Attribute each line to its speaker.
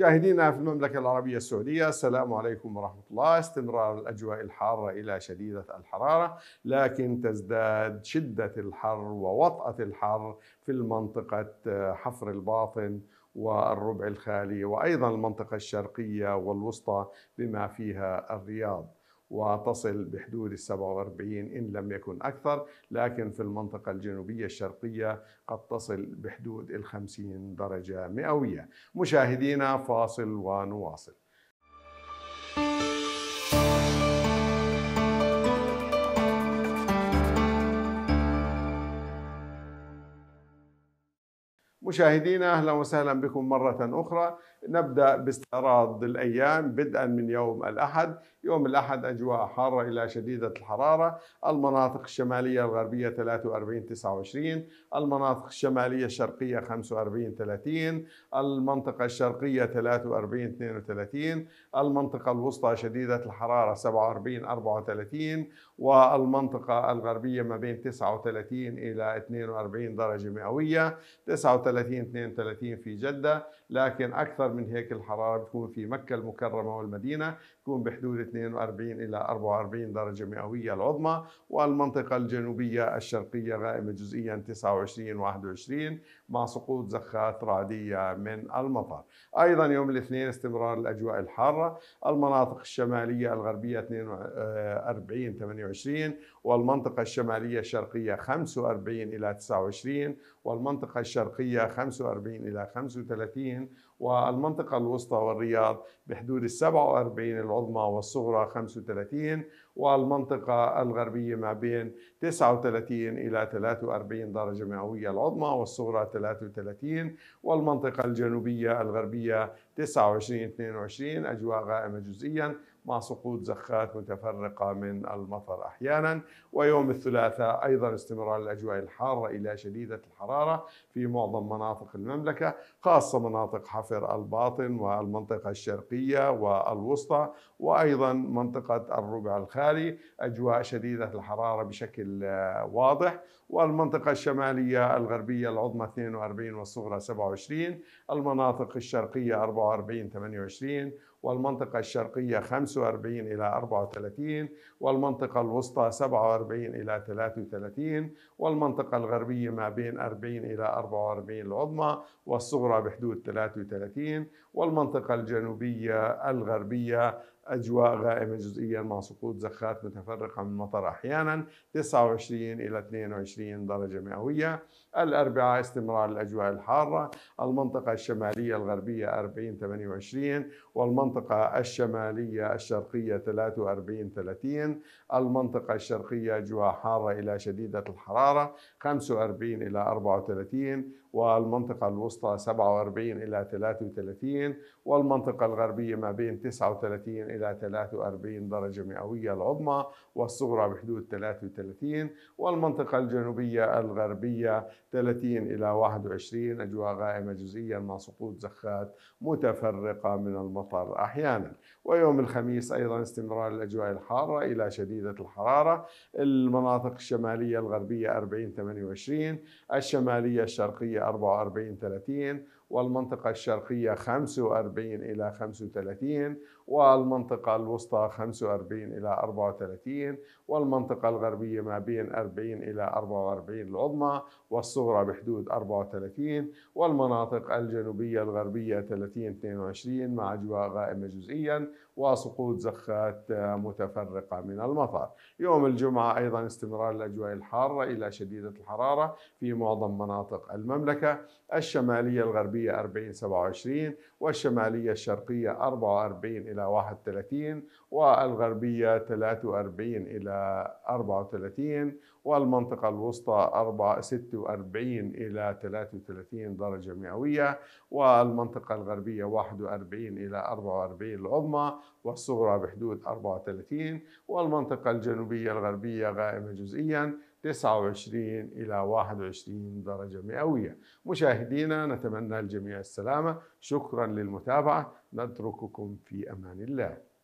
Speaker 1: مشاهدينا في المملكة العربية السعودية السلام عليكم ورحمة الله استمرار الأجواء الحارة إلى شديدة الحرارة لكن تزداد شدة الحر ووطأة الحر في المنطقة آه، حفر الباطن والربع الخالي وأيضا المنطقة الشرقية والوسطى بما فيها الرياض وتصل بحدود ال 47 إن لم يكن أكثر لكن في المنطقة الجنوبية الشرقية قد تصل بحدود ال 50 درجة مئوية مشاهدينا فاصل ونواصل مشاهدينا اهلا وسهلا بكم مره اخرى نبدا باستعراض الايام بدءا من يوم الاحد، يوم الاحد اجواء حاره الى شديده الحراره، المناطق الشماليه الغربيه 43 29 المناطق الشماليه الشرقيه 45 30 المنطقه الشرقيه 43 32 المنطقه الوسطى شديده الحراره 47 34 والمنطقه الغربيه ما بين 39 الى 42 درجه مئويه 39 30 32 في جدة لكن أكثر من هيك الحرارة بتكون في مكة المكرمة والمدينة تكون بحدود 42 إلى 44 درجة مئوية العظمى والمنطقة الجنوبية الشرقية غائمة جزئيا 29 21 مع سقوط زخات رعدية من المطر أيضا يوم الاثنين استمرار الأجواء الحارة المناطق الشمالية الغربية 42 28 والمنطقة الشمالية الشرقية 45 إلى 29 والمنطقة الشرقية 45 إلى 35 والمنطقة الوسطى والرياض بحدود ال 47 العظمى والصغرى 35 والمنطقة الغربية ما بين 39 إلى 43 درجة مئوية العظمى والصغرى 33 والمنطقة الجنوبية الغربية 29 22 أجواء غائمة جزئيا مع سقوط زخات متفرقة من المطر أحيانا ويوم الثلاثاء أيضا استمرار الأجواء الحارة إلى شديدة الحرارة في معظم مناطق المملكة خاصة مناطق حفر يحاصر الباطن والمنطقة الشرقية والوسطى وأيضا منطقة الربع الخالي أجواء شديدة الحرارة بشكل آه، واضح والمنطقة الشمالية الغربية العظمى 42 والصغرى 27 المناطق الشرقية 44 28 والمنطقة الشرقية 45 إلى 34 والمنطقة الوسطى 47 إلى 33 والمنطقة الغربية ما بين 40 إلى 44 العظمى والصغرى بحدود 33 والمنطقة الجنوبية الغربية أجواء غائمة جزئيا مع سقوط زخات متفرقة من المطر أحيانا 29 إلى 22 درجة مئوية الأربعاء استمرار الأجواء الحارة المنطقة الشمالية الغربية 40 28 والمنطقة الشمالية الشرقية 43 30 المنطقة الشرقية أجواء حارة إلى شديدة الحرارة 45 إلى 34 والمنطقة الوسطى 47 إلى 33 والمنطقة الغربية ما بين 39 إلى 43 درجة مئوية العظمى والصغرى بحدود 33 والمنطقة الجنوبية الغربية 30 إلى 21 أجواء غائمة جزئيا مع سقوط زخات متفرقة من المطر أحيانا ويوم الخميس أيضا استمرار الأجواء الحارة إلى شديدة الحرارة المناطق الشمالية الغربية 40 28 الشمالية الشرقية 44 30 والمنطقة الشرقية 45 إلى 35 والمنطقة الوسطى 45 إلى 34 والمنطقة الغربية ما بين 40 إلى 44 العظمى والصغرى بحدود 34 والمناطق الجنوبية الغربية 30 22 مع أجواء غائمة جزئيا وسقوط زخات متفرقة من المطر يوم الجمعة أيضا استمرار الأجواء الحارة إلى شديدة الحرارة في معظم مناطق المملكة الشمالية الغربية 40 27 والشمالية الشرقية 44 إلى إلى 31 والغربية 43 إلى 34 والمنطقة الوسطى 46 إلى 33 درجة مئوية والمنطقة الغربية 41 إلى 44 العظمى والصغرى بحدود 34 والمنطقة الجنوبية الغربية غائمة جزئيا 29 إلى 21 درجة مئوية مشاهدينا نتمنى الجميع السلامة شكرا للمتابعة نترككم في أمان الله